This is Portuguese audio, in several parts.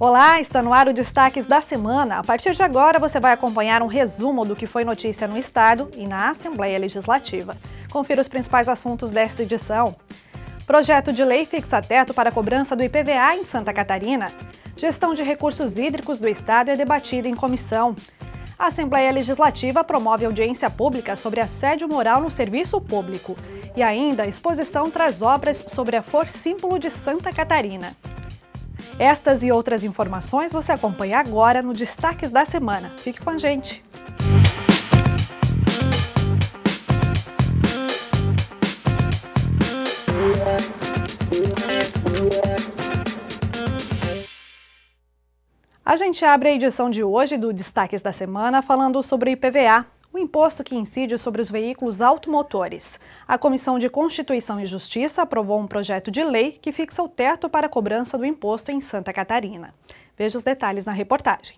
Olá, está no ar o Destaques da Semana. A partir de agora você vai acompanhar um resumo do que foi notícia no Estado e na Assembleia Legislativa. Confira os principais assuntos desta edição. Projeto de lei fixa teto para cobrança do IPVA em Santa Catarina. Gestão de recursos hídricos do Estado é debatida em comissão. A Assembleia Legislativa promove audiência pública sobre assédio moral no serviço público. E ainda, a exposição traz obras sobre a For Símbolo de Santa Catarina. Estas e outras informações você acompanha agora no Destaques da Semana. Fique com a gente! A gente abre a edição de hoje do Destaques da Semana falando sobre IPVA, o imposto que incide sobre os veículos automotores. A Comissão de Constituição e Justiça aprovou um projeto de lei que fixa o teto para a cobrança do imposto em Santa Catarina. Veja os detalhes na reportagem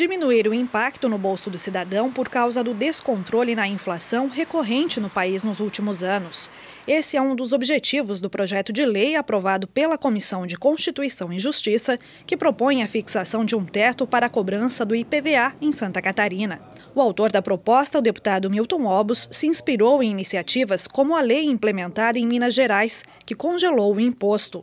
diminuir o impacto no bolso do cidadão por causa do descontrole na inflação recorrente no país nos últimos anos. Esse é um dos objetivos do projeto de lei aprovado pela Comissão de Constituição e Justiça, que propõe a fixação de um teto para a cobrança do IPVA em Santa Catarina. O autor da proposta, o deputado Milton Obos, se inspirou em iniciativas como a lei implementada em Minas Gerais, que congelou o imposto.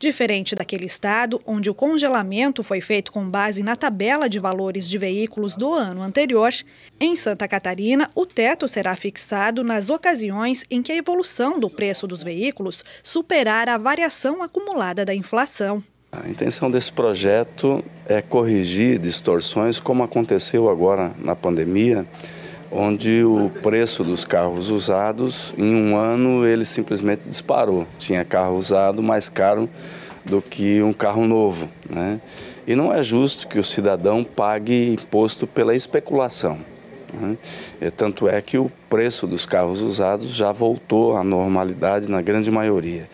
Diferente daquele estado onde o congelamento foi feito com base na tabela de valores de veículos do ano anterior, em Santa Catarina o teto será fixado nas ocasiões em que a evolução do preço dos veículos superar a variação acumulada da inflação. A intenção desse projeto é corrigir distorções, como aconteceu agora na pandemia, onde o preço dos carros usados em um ano ele simplesmente disparou. Tinha carro usado mais caro do que um carro novo, né? E não é justo que o cidadão pague imposto pela especulação. Né? tanto é que o preço dos carros usados já voltou à normalidade na grande maioria.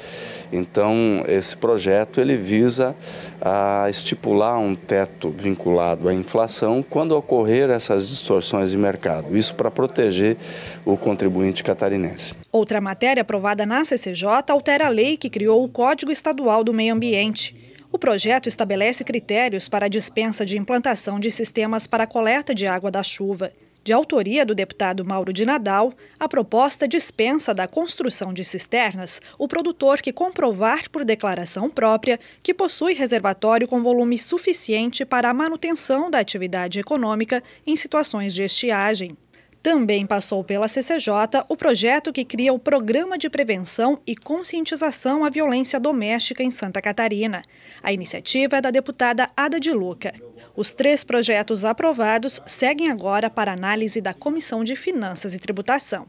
Então, esse projeto ele visa a estipular um teto vinculado à inflação quando ocorrer essas distorções de mercado. Isso para proteger o contribuinte catarinense. Outra matéria aprovada na CCJ altera a lei que criou o Código Estadual do Meio Ambiente. O projeto estabelece critérios para a dispensa de implantação de sistemas para coleta de água da chuva. De autoria do deputado Mauro de Nadal, a proposta dispensa da construção de cisternas o produtor que comprovar por declaração própria que possui reservatório com volume suficiente para a manutenção da atividade econômica em situações de estiagem. Também passou pela CCJ o projeto que cria o Programa de Prevenção e Conscientização à Violência Doméstica em Santa Catarina. A iniciativa é da deputada Ada de Luca. Os três projetos aprovados seguem agora para análise da Comissão de Finanças e Tributação.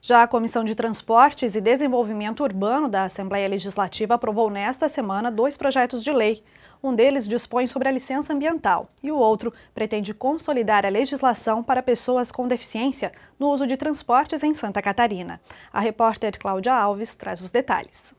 Já a Comissão de Transportes e Desenvolvimento Urbano da Assembleia Legislativa aprovou nesta semana dois projetos de lei. Um deles dispõe sobre a licença ambiental e o outro pretende consolidar a legislação para pessoas com deficiência no uso de transportes em Santa Catarina. A repórter Cláudia Alves traz os detalhes.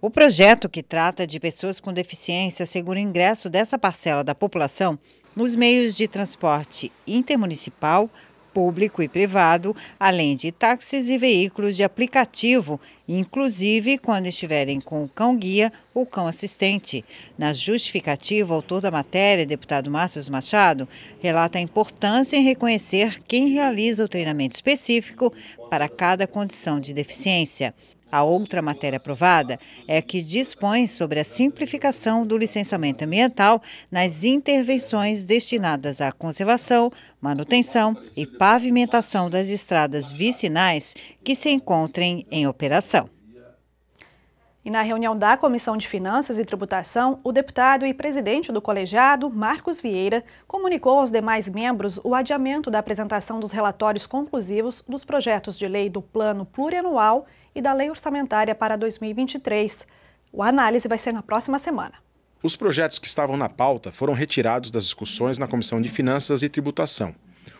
O projeto que trata de pessoas com deficiência segura o ingresso dessa parcela da população nos meios de transporte intermunicipal, público e privado, além de táxis e veículos de aplicativo, inclusive quando estiverem com o cão guia ou cão assistente. Na justificativa, o autor da matéria, deputado Márcio Machado, relata a importância em reconhecer quem realiza o treinamento específico para cada condição de deficiência. A outra matéria aprovada é a que dispõe sobre a simplificação do licenciamento ambiental nas intervenções destinadas à conservação, manutenção e pavimentação das estradas vicinais que se encontrem em operação. E na reunião da Comissão de Finanças e Tributação, o deputado e presidente do colegiado, Marcos Vieira, comunicou aos demais membros o adiamento da apresentação dos relatórios conclusivos dos projetos de lei do Plano Plurianual e da Lei Orçamentária para 2023. A análise vai ser na próxima semana. Os projetos que estavam na pauta foram retirados das discussões na Comissão de Finanças e Tributação.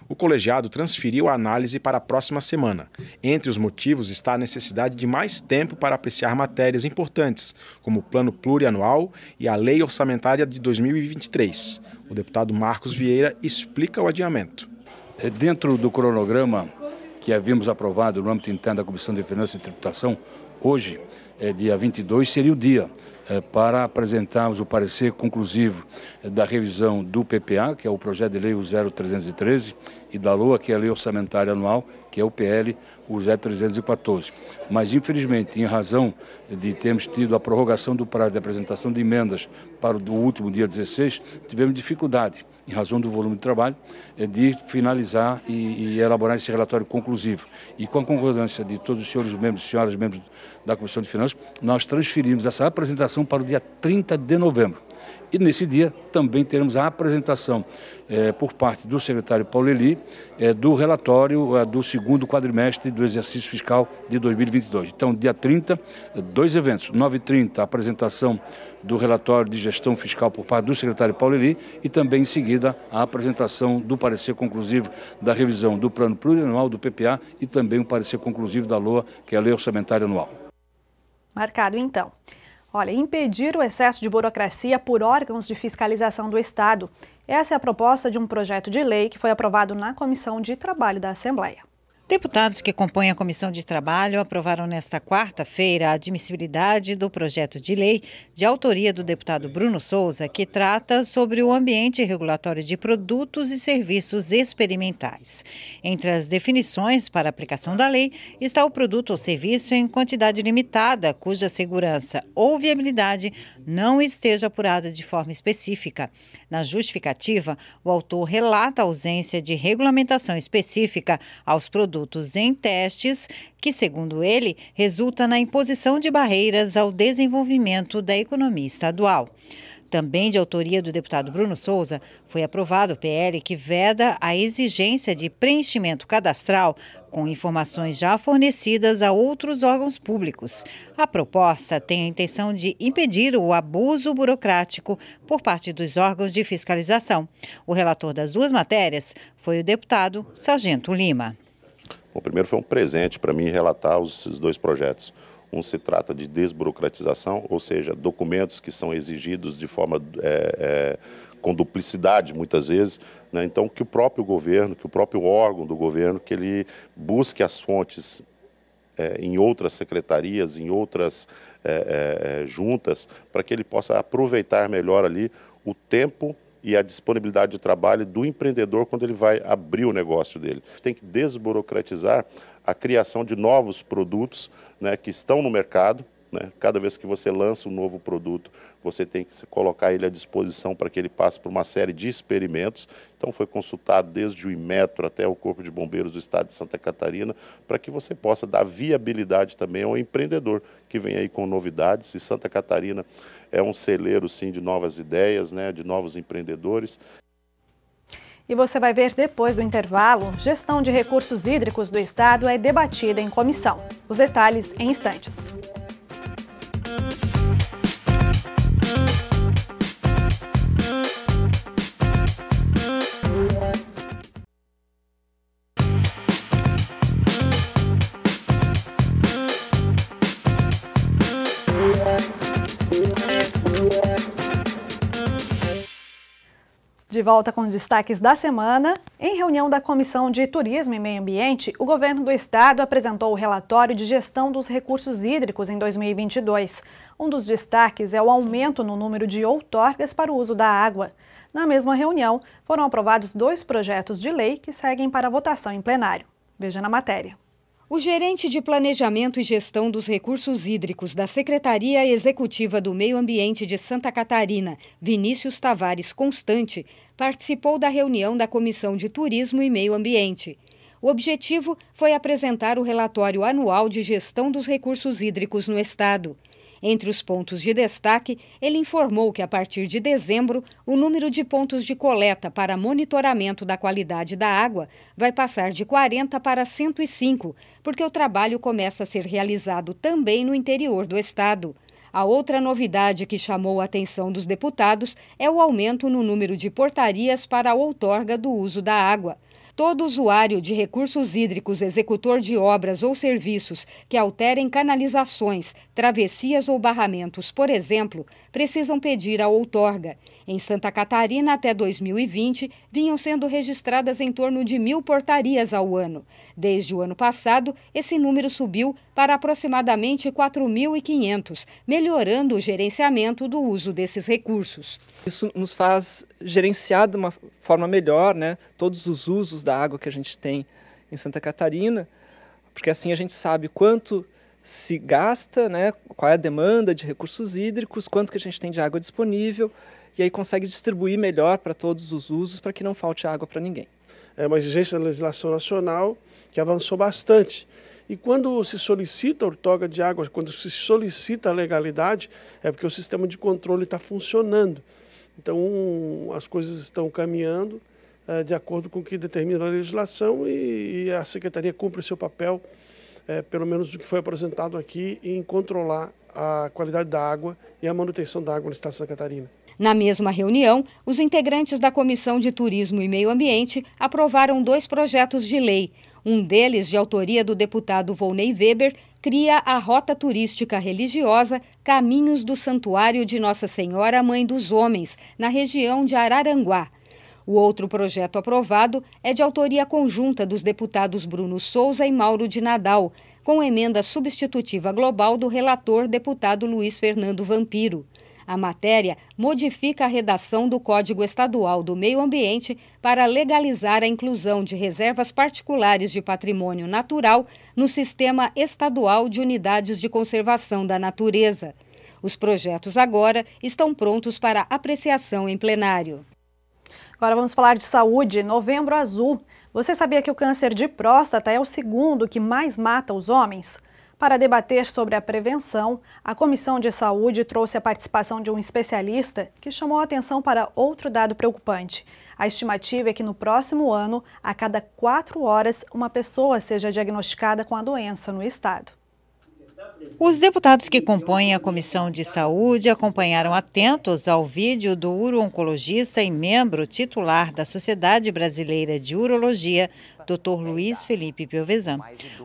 O colegiado transferiu a análise para a próxima semana. Entre os motivos está a necessidade de mais tempo para apreciar matérias importantes, como o Plano Plurianual e a Lei Orçamentária de 2023. O deputado Marcos Vieira explica o adiamento. É, dentro do cronograma que havíamos aprovado no âmbito interno da Comissão de Finanças e Tributação, hoje, é, dia 22, seria o dia é, para apresentarmos o parecer conclusivo eh, da revisão do PPA, que é o projeto de lei 0313, e da LOA, que é a Lei Orçamentária Anual, que é o PL, o Z314. Mas, infelizmente, em razão de termos tido a prorrogação do prazo de apresentação de emendas para o último dia 16, tivemos dificuldade, em razão do volume de trabalho, eh, de finalizar e, e elaborar esse relatório conclusivo. E com a concordância de todos os senhores membros e senhoras membros da Comissão de Finanças, nós transferimos essa apresentação para o dia 30 de novembro. E nesse dia também teremos a apresentação é, por parte do secretário Paulo Eli é, do relatório é, do segundo quadrimestre do exercício fiscal de 2022. Então, dia 30, dois eventos. 9h30, a apresentação do relatório de gestão fiscal por parte do secretário Paulo Eli e também em seguida a apresentação do parecer conclusivo da revisão do plano plurianual do PPA e também o parecer conclusivo da LOA, que é a Lei Orçamentária Anual. Marcado então. Olha, impedir o excesso de burocracia por órgãos de fiscalização do Estado. Essa é a proposta de um projeto de lei que foi aprovado na Comissão de Trabalho da Assembleia. Deputados que compõem a comissão de trabalho aprovaram nesta quarta-feira a admissibilidade do projeto de lei de autoria do deputado Bruno Souza, que trata sobre o ambiente regulatório de produtos e serviços experimentais. Entre as definições para aplicação da lei está o produto ou serviço em quantidade limitada, cuja segurança ou viabilidade não esteja apurada de forma específica. Na justificativa, o autor relata a ausência de regulamentação específica aos produtos em testes, que, segundo ele, resulta na imposição de barreiras ao desenvolvimento da economia estadual também de autoria do deputado Bruno Souza, foi aprovado o PL que veda a exigência de preenchimento cadastral com informações já fornecidas a outros órgãos públicos. A proposta tem a intenção de impedir o abuso burocrático por parte dos órgãos de fiscalização. O relator das duas matérias foi o deputado Sargento Lima. O primeiro foi um presente para mim relatar esses dois projetos. Um se trata de desburocratização, ou seja, documentos que são exigidos de forma é, é, com duplicidade muitas vezes. Né? Então, que o próprio governo, que o próprio órgão do governo, que ele busque as fontes é, em outras secretarias, em outras é, é, é, juntas, para que ele possa aproveitar melhor ali o tempo e a disponibilidade de trabalho do empreendedor quando ele vai abrir o negócio dele. Tem que desburocratizar a criação de novos produtos né, que estão no mercado né? Cada vez que você lança um novo produto, você tem que colocar ele à disposição para que ele passe por uma série de experimentos. Então, foi consultado desde o Imetro até o Corpo de Bombeiros do Estado de Santa Catarina, para que você possa dar viabilidade também ao empreendedor que vem aí com novidades. E Santa Catarina é um celeiro, sim, de novas ideias, né? de novos empreendedores. E você vai ver depois do intervalo, gestão de recursos hídricos do Estado é debatida em comissão. Os detalhes em instantes. De volta com os destaques da semana, em reunião da Comissão de Turismo e Meio Ambiente, o governo do estado apresentou o relatório de gestão dos recursos hídricos em 2022. Um dos destaques é o aumento no número de outorgas para o uso da água. Na mesma reunião, foram aprovados dois projetos de lei que seguem para votação em plenário. Veja na matéria. O gerente de Planejamento e Gestão dos Recursos Hídricos da Secretaria Executiva do Meio Ambiente de Santa Catarina, Vinícius Tavares Constante, participou da reunião da Comissão de Turismo e Meio Ambiente. O objetivo foi apresentar o relatório anual de gestão dos recursos hídricos no Estado. Entre os pontos de destaque, ele informou que a partir de dezembro, o número de pontos de coleta para monitoramento da qualidade da água vai passar de 40 para 105, porque o trabalho começa a ser realizado também no interior do estado. A outra novidade que chamou a atenção dos deputados é o aumento no número de portarias para a outorga do uso da água. Todo usuário de recursos hídricos, executor de obras ou serviços que alterem canalizações, travessias ou barramentos, por exemplo, precisam pedir a outorga. Em Santa Catarina, até 2020, vinham sendo registradas em torno de mil portarias ao ano. Desde o ano passado, esse número subiu para aproximadamente 4.500, melhorando o gerenciamento do uso desses recursos. Isso nos faz gerenciar de uma forma melhor né, todos os usos da água que a gente tem em Santa Catarina, porque assim a gente sabe quanto se gasta, né, qual é a demanda de recursos hídricos, quanto que a gente tem de água disponível, e aí consegue distribuir melhor para todos os usos para que não falte água para ninguém. É uma exigência da legislação nacional que avançou bastante. E quando se solicita ortoga de água, quando se solicita a legalidade, é porque o sistema de controle está funcionando. Então, um, as coisas estão caminhando é, de acordo com o que determina a legislação e, e a Secretaria cumpre o seu papel, é, pelo menos o que foi apresentado aqui, em controlar a qualidade da água e a manutenção da água no Estado de Santa Catarina. Na mesma reunião, os integrantes da Comissão de Turismo e Meio Ambiente aprovaram dois projetos de lei um deles, de autoria do deputado Volney Weber, cria a rota turística religiosa Caminhos do Santuário de Nossa Senhora Mãe dos Homens, na região de Araranguá. O outro projeto aprovado é de autoria conjunta dos deputados Bruno Souza e Mauro de Nadal, com emenda substitutiva global do relator deputado Luiz Fernando Vampiro. A matéria modifica a redação do Código Estadual do Meio Ambiente para legalizar a inclusão de reservas particulares de patrimônio natural no Sistema Estadual de Unidades de Conservação da Natureza. Os projetos agora estão prontos para apreciação em plenário. Agora vamos falar de saúde. Novembro Azul. Você sabia que o câncer de próstata é o segundo que mais mata os homens? Para debater sobre a prevenção, a Comissão de Saúde trouxe a participação de um especialista que chamou a atenção para outro dado preocupante. A estimativa é que no próximo ano, a cada quatro horas, uma pessoa seja diagnosticada com a doença no estado. Os deputados que compõem a Comissão de Saúde acompanharam atentos ao vídeo do uro-oncologista e membro titular da Sociedade Brasileira de Urologia, Dr. Luiz Felipe Piovesan.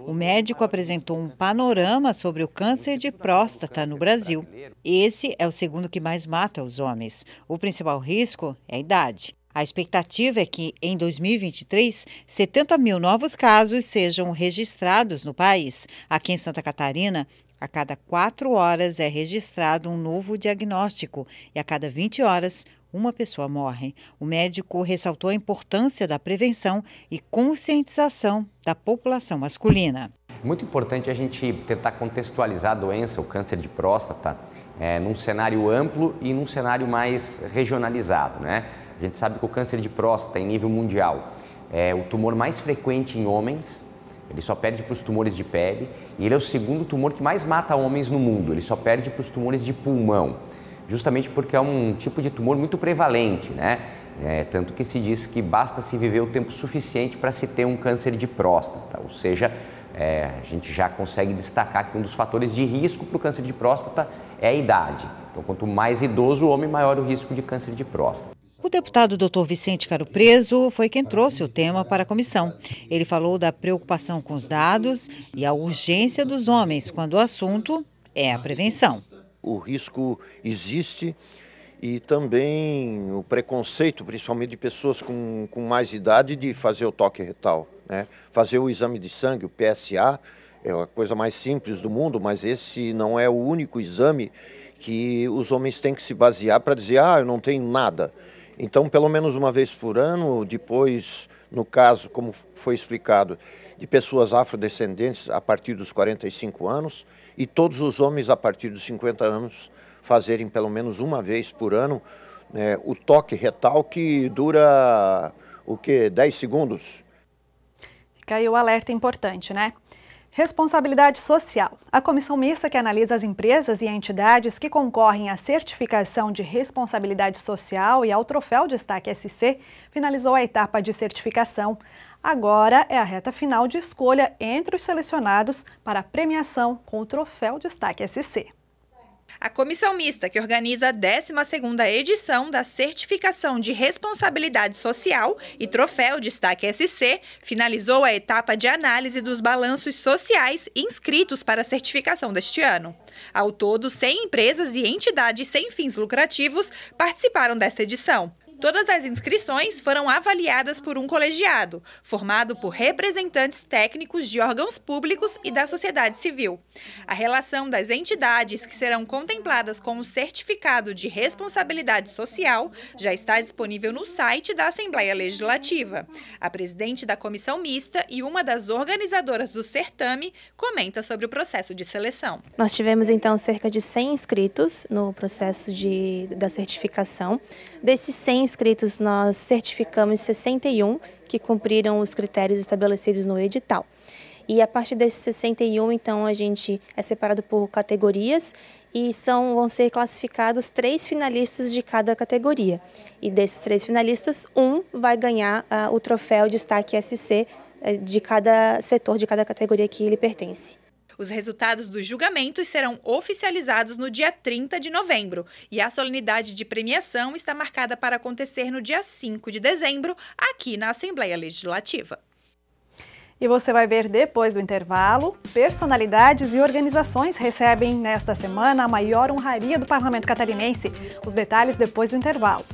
O médico apresentou um panorama sobre o câncer de próstata no Brasil. Esse é o segundo que mais mata os homens. O principal risco é a idade. A expectativa é que, em 2023, 70 mil novos casos sejam registrados no país. Aqui em Santa Catarina, a cada quatro horas é registrado um novo diagnóstico e a cada 20 horas, uma pessoa morre. O médico ressaltou a importância da prevenção e conscientização da população masculina. Muito importante a gente tentar contextualizar a doença, o câncer de próstata, é, num cenário amplo e num cenário mais regionalizado. Né? A gente sabe que o câncer de próstata, em nível mundial, é o tumor mais frequente em homens, ele só perde para os tumores de pele e ele é o segundo tumor que mais mata homens no mundo, ele só perde para os tumores de pulmão justamente porque é um tipo de tumor muito prevalente, né? É, tanto que se diz que basta se viver o tempo suficiente para se ter um câncer de próstata, ou seja, é, a gente já consegue destacar que um dos fatores de risco para o câncer de próstata é a idade. Então, quanto mais idoso o homem, maior o risco de câncer de próstata. O deputado Dr. Vicente Caro Preso foi quem trouxe o tema para a comissão. Ele falou da preocupação com os dados e a urgência dos homens quando o assunto é a prevenção o risco existe e também o preconceito, principalmente de pessoas com, com mais idade, de fazer o toque retal. Né? Fazer o exame de sangue, o PSA, é a coisa mais simples do mundo, mas esse não é o único exame que os homens têm que se basear para dizer, ah, eu não tenho nada. Então, pelo menos uma vez por ano, depois, no caso, como foi explicado, de pessoas afrodescendentes a partir dos 45 anos e todos os homens a partir dos 50 anos fazerem pelo menos uma vez por ano né, o toque retal que dura o que 10 segundos. caiu o alerta importante, né? Responsabilidade Social. A comissão mista que analisa as empresas e entidades que concorrem à certificação de responsabilidade social e ao troféu Destaque SC finalizou a etapa de certificação. Agora é a reta final de escolha entre os selecionados para a premiação com o troféu Destaque SC. A comissão mista, que organiza a 12ª edição da Certificação de Responsabilidade Social e Troféu Destaque SC, finalizou a etapa de análise dos balanços sociais inscritos para a certificação deste ano. Ao todo, 100 empresas e entidades sem fins lucrativos participaram desta edição. Todas as inscrições foram avaliadas por um colegiado, formado por representantes técnicos de órgãos públicos e da sociedade civil. A relação das entidades que serão contempladas com o certificado de responsabilidade social já está disponível no site da Assembleia Legislativa. A presidente da comissão mista e uma das organizadoras do certame comenta sobre o processo de seleção. Nós tivemos então cerca de 100 inscritos no processo de, da certificação. Desses 100 inscritos, nós certificamos 61 que cumpriram os critérios estabelecidos no edital. E a partir desses 61, então, a gente é separado por categorias e são, vão ser classificados três finalistas de cada categoria. E desses três finalistas, um vai ganhar uh, o troféu Destaque SC uh, eh, de cada setor, de cada categoria que ele pertence. Os resultados dos julgamentos serão oficializados no dia 30 de novembro e a solenidade de premiação está marcada para acontecer no dia 5 de dezembro, aqui na Assembleia Legislativa. E você vai ver depois do intervalo, personalidades e organizações recebem nesta semana a maior honraria do parlamento catarinense. Os detalhes depois do intervalo.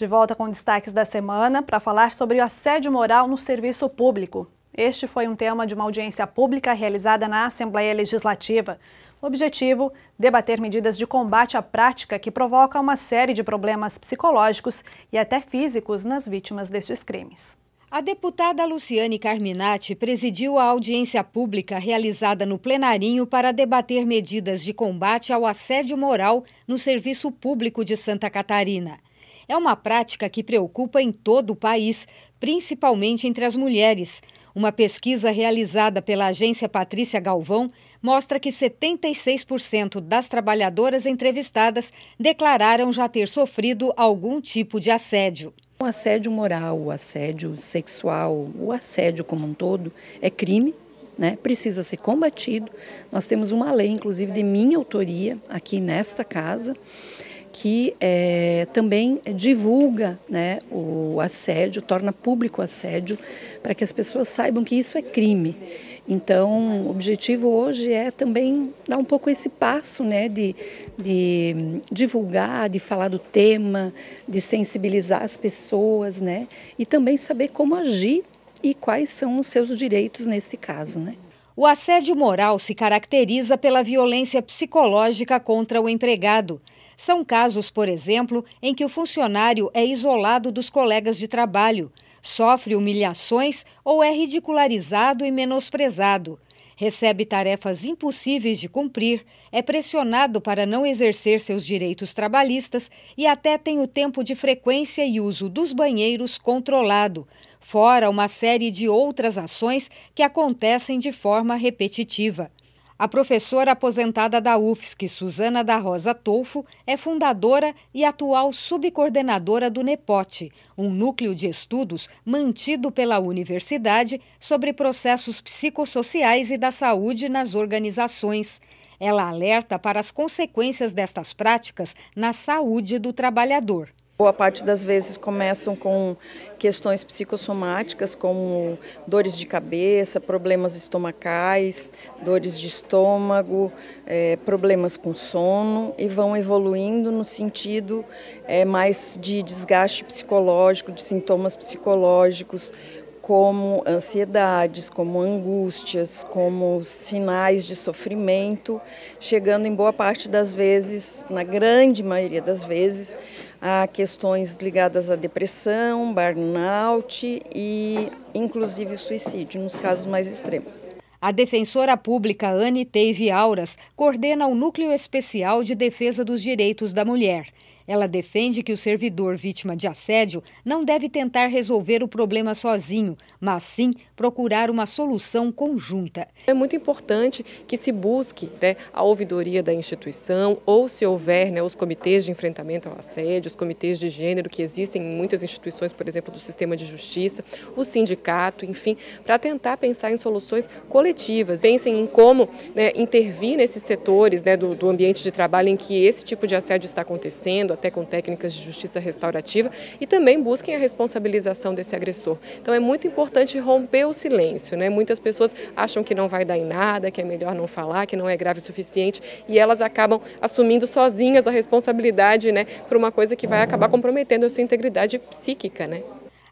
De volta com destaques da semana para falar sobre o assédio moral no serviço público. Este foi um tema de uma audiência pública realizada na Assembleia Legislativa. O objetivo: debater medidas de combate à prática que provoca uma série de problemas psicológicos e até físicos nas vítimas destes crimes. A deputada Luciane Carminati presidiu a audiência pública realizada no plenarinho para debater medidas de combate ao assédio moral no serviço público de Santa Catarina é uma prática que preocupa em todo o país, principalmente entre as mulheres. Uma pesquisa realizada pela agência Patrícia Galvão mostra que 76% das trabalhadoras entrevistadas declararam já ter sofrido algum tipo de assédio. O assédio moral, o assédio sexual, o assédio como um todo é crime, né? precisa ser combatido. Nós temos uma lei, inclusive de minha autoria, aqui nesta casa, que é, também divulga né, o assédio, torna público o assédio, para que as pessoas saibam que isso é crime. Então, o objetivo hoje é também dar um pouco esse passo né, de, de divulgar, de falar do tema, de sensibilizar as pessoas né, e também saber como agir e quais são os seus direitos nesse caso. Né. O assédio moral se caracteriza pela violência psicológica contra o empregado são casos, por exemplo, em que o funcionário é isolado dos colegas de trabalho, sofre humilhações ou é ridicularizado e menosprezado. Recebe tarefas impossíveis de cumprir, é pressionado para não exercer seus direitos trabalhistas e até tem o tempo de frequência e uso dos banheiros controlado, fora uma série de outras ações que acontecem de forma repetitiva. A professora aposentada da UFSC, Suzana da Rosa Tolfo, é fundadora e atual subcoordenadora do NEPOT, um núcleo de estudos mantido pela universidade sobre processos psicossociais e da saúde nas organizações. Ela alerta para as consequências destas práticas na saúde do trabalhador. Boa parte das vezes começam com questões psicossomáticas, como dores de cabeça, problemas estomacais, dores de estômago, é, problemas com sono, e vão evoluindo no sentido é, mais de desgaste psicológico, de sintomas psicológicos, como ansiedades, como angústias, como sinais de sofrimento, chegando em boa parte das vezes, na grande maioria das vezes, a questões ligadas à depressão, burnout e inclusive suicídio, nos casos mais extremos. A defensora pública Anne Teve Auras coordena o Núcleo Especial de Defesa dos Direitos da Mulher. Ela defende que o servidor vítima de assédio não deve tentar resolver o problema sozinho, mas sim procurar uma solução conjunta. É muito importante que se busque né, a ouvidoria da instituição ou, se houver, né, os comitês de enfrentamento ao assédio, os comitês de gênero que existem em muitas instituições, por exemplo, do sistema de justiça, o sindicato, enfim, para tentar pensar em soluções coletivas. Pensem em como né, intervir nesses setores né, do, do ambiente de trabalho em que esse tipo de assédio está acontecendo, até com técnicas de justiça restaurativa, e também busquem a responsabilização desse agressor. Então é muito importante romper o silêncio. Né? Muitas pessoas acham que não vai dar em nada, que é melhor não falar, que não é grave o suficiente, e elas acabam assumindo sozinhas a responsabilidade né, por uma coisa que vai acabar comprometendo a sua integridade psíquica. Né?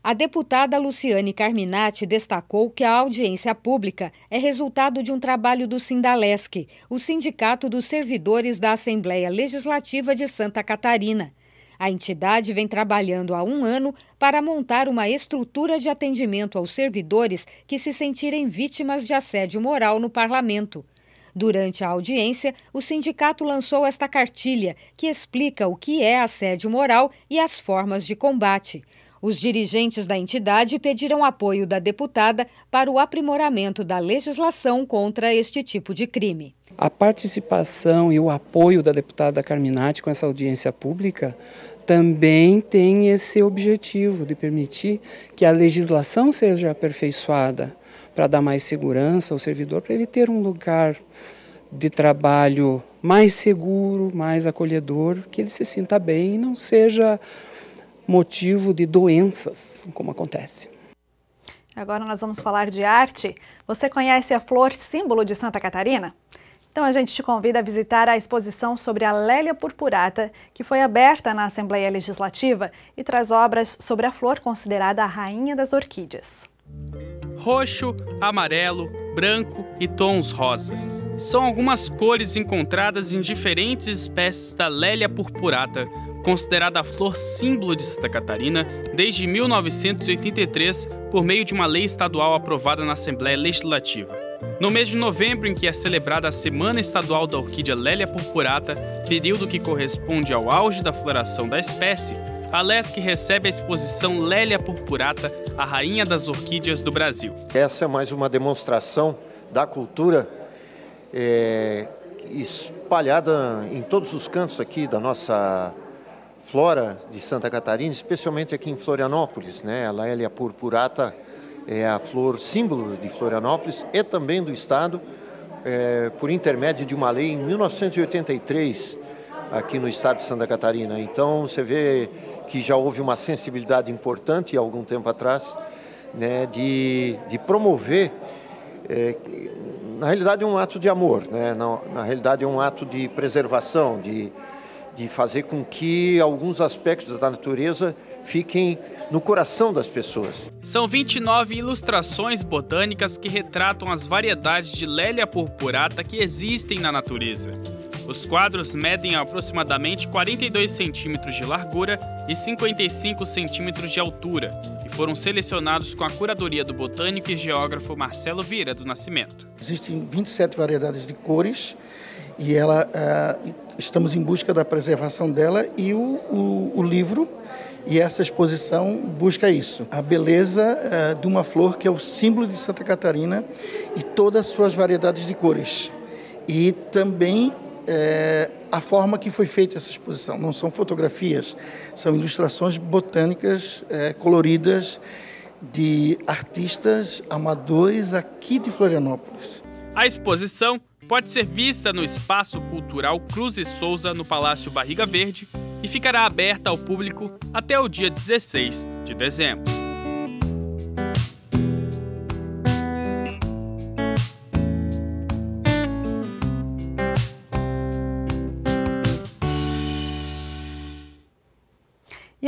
A deputada Luciane Carminati destacou que a audiência pública é resultado de um trabalho do Sindalesc, o Sindicato dos Servidores da Assembleia Legislativa de Santa Catarina. A entidade vem trabalhando há um ano para montar uma estrutura de atendimento aos servidores que se sentirem vítimas de assédio moral no parlamento. Durante a audiência, o sindicato lançou esta cartilha, que explica o que é assédio moral e as formas de combate. Os dirigentes da entidade pediram apoio da deputada para o aprimoramento da legislação contra este tipo de crime. A participação e o apoio da deputada Carminati com essa audiência pública também tem esse objetivo de permitir que a legislação seja aperfeiçoada para dar mais segurança ao servidor, para ele ter um lugar de trabalho mais seguro, mais acolhedor, que ele se sinta bem e não seja motivo de doenças, como acontece. Agora nós vamos falar de arte. Você conhece a flor símbolo de Santa Catarina? Então a gente te convida a visitar a exposição sobre a Lélia Purpurata, que foi aberta na Assembleia Legislativa e traz obras sobre a flor considerada a rainha das orquídeas. Roxo, amarelo, branco e tons rosa. São algumas cores encontradas em diferentes espécies da Lélia purpurata, considerada a flor símbolo de Santa Catarina desde 1983 por meio de uma lei estadual aprovada na Assembleia Legislativa. No mês de novembro, em que é celebrada a Semana Estadual da Orquídea Lélia Purpurata, período que corresponde ao auge da floração da espécie, a LESC recebe a exposição Lélia Purpurata, a rainha das orquídeas do Brasil. Essa é mais uma demonstração da cultura é, espalhada em todos os cantos aqui da nossa flora de Santa Catarina, especialmente aqui em Florianópolis, né? A Laélia purpurata é a flor símbolo de Florianópolis e também do estado, é, por intermédio de uma lei em 1983 aqui no estado de Santa Catarina. Então você vê que já houve uma sensibilidade importante há algum tempo atrás, né, de, de promover é, na realidade um ato de amor, né? na, na realidade um ato de preservação, de de fazer com que alguns aspectos da natureza fiquem no coração das pessoas. São 29 ilustrações botânicas que retratam as variedades de Lélia purpurata que existem na natureza. Os quadros medem aproximadamente 42 centímetros de largura e 55 centímetros de altura e foram selecionados com a curadoria do botânico e geógrafo Marcelo Vieira do Nascimento. Existem 27 variedades de cores e ela uh, estamos em busca da preservação dela e o, o, o, livro e essa exposição busca isso a beleza uh, de uma flor que é o símbolo de Santa Catarina e todas as suas variedades de cores e também eh, a forma que foi feita essa exposição não são fotografias são ilustrações botânicas eh, coloridas de artistas amadores aqui de Florianópolis a exposição pode ser vista no Espaço Cultural Cruz e Souza, no Palácio Barriga Verde, e ficará aberta ao público até o dia 16 de dezembro.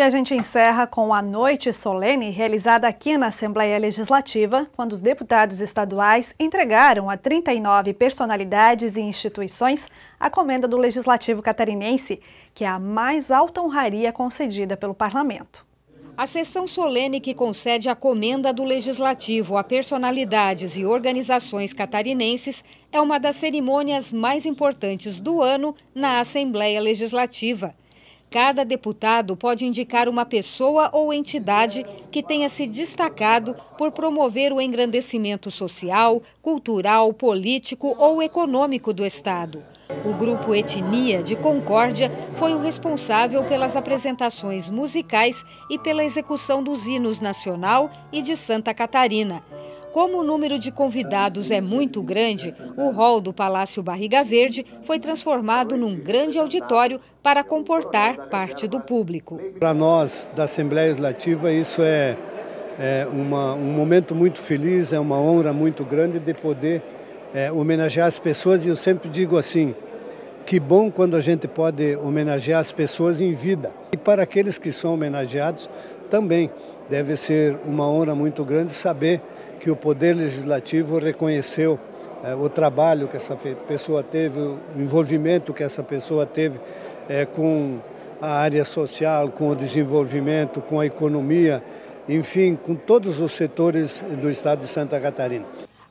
E a gente encerra com a noite solene realizada aqui na Assembleia Legislativa, quando os deputados estaduais entregaram a 39 personalidades e instituições a comenda do Legislativo Catarinense, que é a mais alta honraria concedida pelo parlamento. A sessão solene que concede a comenda do Legislativo a personalidades e organizações catarinenses é uma das cerimônias mais importantes do ano na Assembleia Legislativa. Cada deputado pode indicar uma pessoa ou entidade que tenha se destacado por promover o engrandecimento social, cultural, político ou econômico do Estado. O grupo Etnia de Concórdia foi o responsável pelas apresentações musicais e pela execução dos hinos nacional e de Santa Catarina. Como o número de convidados é muito grande, o hall do Palácio Barriga Verde foi transformado num grande auditório para comportar parte do público. Para nós, da Assembleia Legislativa, isso é, é uma, um momento muito feliz, é uma honra muito grande de poder é, homenagear as pessoas. E eu sempre digo assim, que bom quando a gente pode homenagear as pessoas em vida. E para aqueles que são homenageados, também deve ser uma honra muito grande saber que o Poder Legislativo reconheceu eh, o trabalho que essa pessoa teve, o envolvimento que essa pessoa teve eh, com a área social, com o desenvolvimento, com a economia, enfim, com todos os setores do estado de Santa Catarina.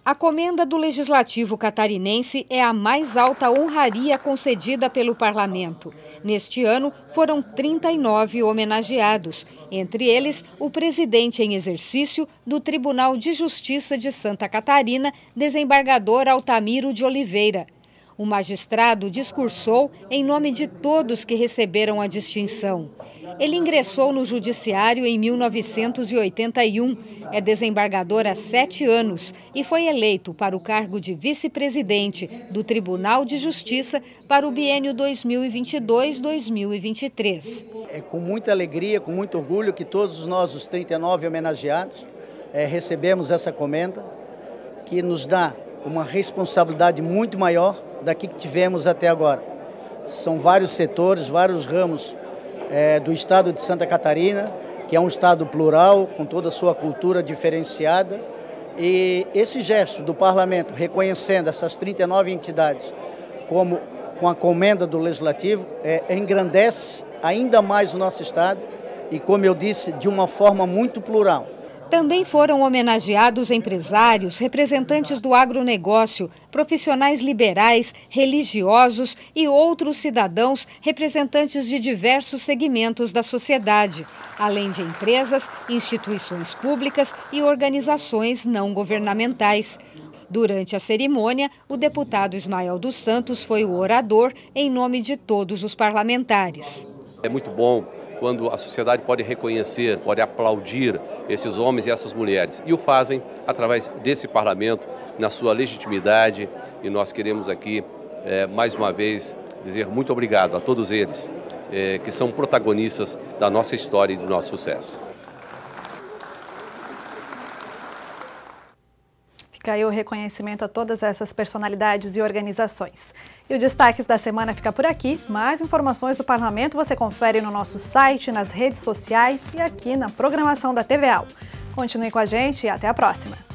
A comenda do Legislativo catarinense é a mais alta honraria concedida pelo parlamento. Neste ano, foram 39 homenageados, entre eles o presidente em exercício do Tribunal de Justiça de Santa Catarina, desembargador Altamiro de Oliveira. O magistrado discursou em nome de todos que receberam a distinção. Ele ingressou no Judiciário em 1981, é desembargador há sete anos e foi eleito para o cargo de vice-presidente do Tribunal de Justiça para o biênio 2022-2023. É com muita alegria, com muito orgulho que todos nós, os 39 homenageados, é, recebemos essa comenda que nos dá uma responsabilidade muito maior da que tivemos até agora. São vários setores, vários ramos é, do estado de Santa Catarina, que é um estado plural, com toda a sua cultura diferenciada. E esse gesto do parlamento reconhecendo essas 39 entidades como com a comenda do legislativo é, engrandece ainda mais o nosso estado e como eu disse, de uma forma muito plural. Também foram homenageados empresários, representantes do agronegócio, profissionais liberais, religiosos e outros cidadãos representantes de diversos segmentos da sociedade, além de empresas, instituições públicas e organizações não governamentais. Durante a cerimônia, o deputado Ismael dos Santos foi o orador em nome de todos os parlamentares. É muito bom quando a sociedade pode reconhecer, pode aplaudir esses homens e essas mulheres. E o fazem através desse parlamento, na sua legitimidade, e nós queremos aqui, é, mais uma vez, dizer muito obrigado a todos eles é, que são protagonistas da nossa história e do nosso sucesso. Fica aí o reconhecimento a todas essas personalidades e organizações. E o Destaques da Semana fica por aqui. Mais informações do Parlamento você confere no nosso site, nas redes sociais e aqui na programação da TVA. Continue com a gente e até a próxima!